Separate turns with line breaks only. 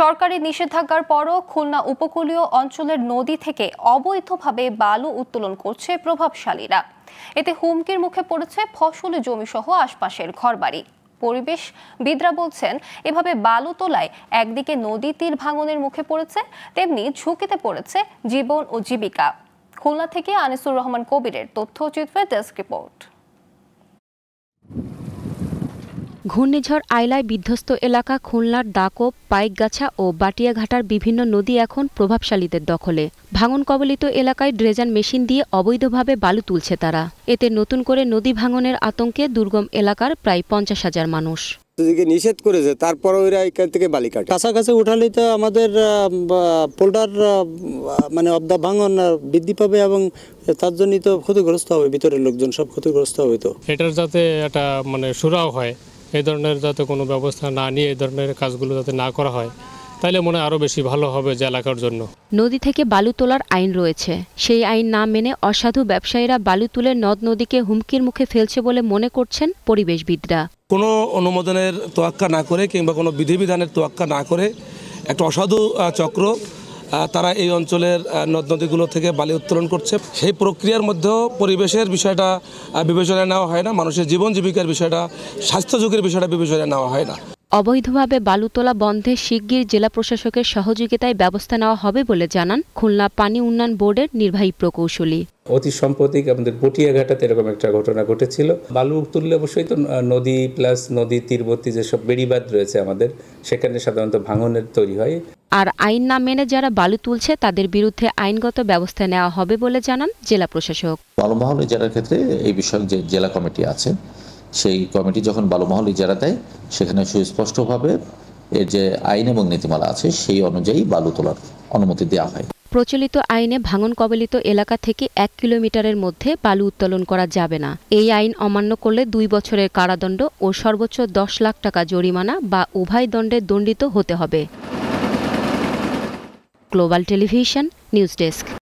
সরকারি নিষেধাজ্ঞার পরও খুলনা উপকূলীয় অঞ্চলের নদী থেকে অবৈধভাবে বালু উত্তোলন করছে প্রভাবশালীরা এতে হুমকির মুখে পড়েছে ফসল জমিসহ আশপাশের ঘরবাড়ি পরিবেশ বিদরা বলছেন এভাবে বালু তোলায় একদিকে নদী তীর ভাঙনের মুখে পড়েছে তেমনি ঝুঁকিতে পড়েছে জীবন ও জীবিকা খুলনা থেকে আনিসুর রহমান কবিরের তথ্যচিত্রে ডেস্ক রিপোর্ট
ঘূর্ণিঝড় আইলায় বিধ্বস্ত এলাকা খুলনার দাকব পাইকগাছা ও বাটিয়াঘাটার বিভিন্ন নদী এখন প্রভাবশালীদের দখলে ভাঙন কবলিত এলাকায় ড্রেজান মেশিন দিয়ে অবৈধভাবে বালু তুলছে তারা এতে নতুন করে নদী ভাঙনের আতঙ্কে দুর্গম এলাকার প্রায় পঞ্চাশ হাজার মানুষ
নিষেধ করেছে তারপরে ওরা এখান থেকে বালি কাটে কাছাকাছি উঠালেই তো আমাদের পোল্টার মানে অবদা ভাঙন বৃদ্ধি পাবে এবং তার জন্যই তো ক্ষতিগ্রস্ত হবে ভিতরের লোকজন সব ক্ষতিগ্রস্ত হবে তো
এটার যাতে একটা মানে সুরাও হয় এই ধরনের যাতে কোনো ব্যবস্থা না নিয়ে এই ধরনের কাজগুলো যাতে না করা হয় তাহলে মনে আরও বেশি ভালো হবে যে এলাকার জন্য
নদী থেকে বালু তোলার আইন রয়েছে সেই আইন না মেনে অসাধু ব্যবসায়ীরা বালু তুলে নদ নদীকে হুমকির মুখে ফেলছে বলে মনে করছেন পরিবেশবিদরা
কোনো অনুমোদনের তোয়াক্কা না করে কিংবা কোনো বিধিবিধানের তোয়াক্কা না করে একটা অসাধু চক্র তারা এই অঞ্চলের নদ নদীগুলো থেকে বালি উত্তোলন করছে সেই প্রক্রিয়ার মধ্যেও পরিবেশের বিষয়টা বিবেচনায় নেওয়া হয় না মানুষের জীবন জীবিকার বিষয়টা স্বাস্থ্য ঝুঁকির বিষয়টা বিবেচনায় নেওয়া হয় না
অবৈধভাবে বালুতোলা বন্ধে শিগগির জেলা প্রশাসকের সহযোগিতায় ব্যবস্থা নেওয়া হবে বলে জানান খুলনা পানি উন্নয়ন বোর্ডের নির্বাহী প্রকৌশলী
অতি সম্প্রতিক আমাদের বটিয়াঘাটাতে এরকম একটা ঘটনা ঘটেছিল বালু তুললে অবশ্যই তো নদী প্লাস নদী তীরবর্তী যেসব বেড়িবাদ রয়েছে আমাদের সেখানে সাধারণত ভাঙনের তৈরি হয়
আর আইন না মেনে যারা বালু তুলছে তাদের বিরুদ্ধে আইনগত ব্যবস্থা নেওয়া হবে বলে জানান জেলা প্রশাসক
বালুমহল ইজারার ক্ষেত্রে এই বিষয়ক যে জেলা কমিটি আছে সেই কমিটি যখন বালুমহল ইজারা দেয় সেখানে সুস্পষ্টভাবে এর যে আইন এবং নীতিমালা আছে সেই অনুযায়ী বালু তোলার অনুমতি দেওয়া হয়
প্রচলিত আইনে ভাঙন কবলিত এলাকা থেকে এক কিলোমিটারের মধ্যে বালু উত্তোলন করা যাবে না এই আইন অমান্য করলে দুই বছরের কারাদণ্ড ও সর্বোচ্চ দশ লাখ টাকা জরিমানা বা উভয় দণ্ডে দণ্ডিত হতে হবে Global Television, News Desk.